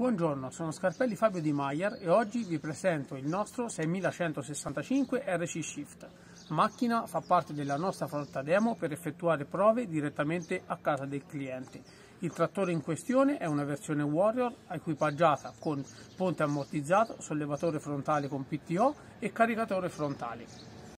Buongiorno, sono Scarpelli Fabio Di Maier e oggi vi presento il nostro 6165 RC Shift. Macchina fa parte della nostra flotta demo per effettuare prove direttamente a casa del cliente. Il trattore in questione è una versione Warrior equipaggiata con ponte ammortizzato, sollevatore frontale con PTO e caricatore frontale.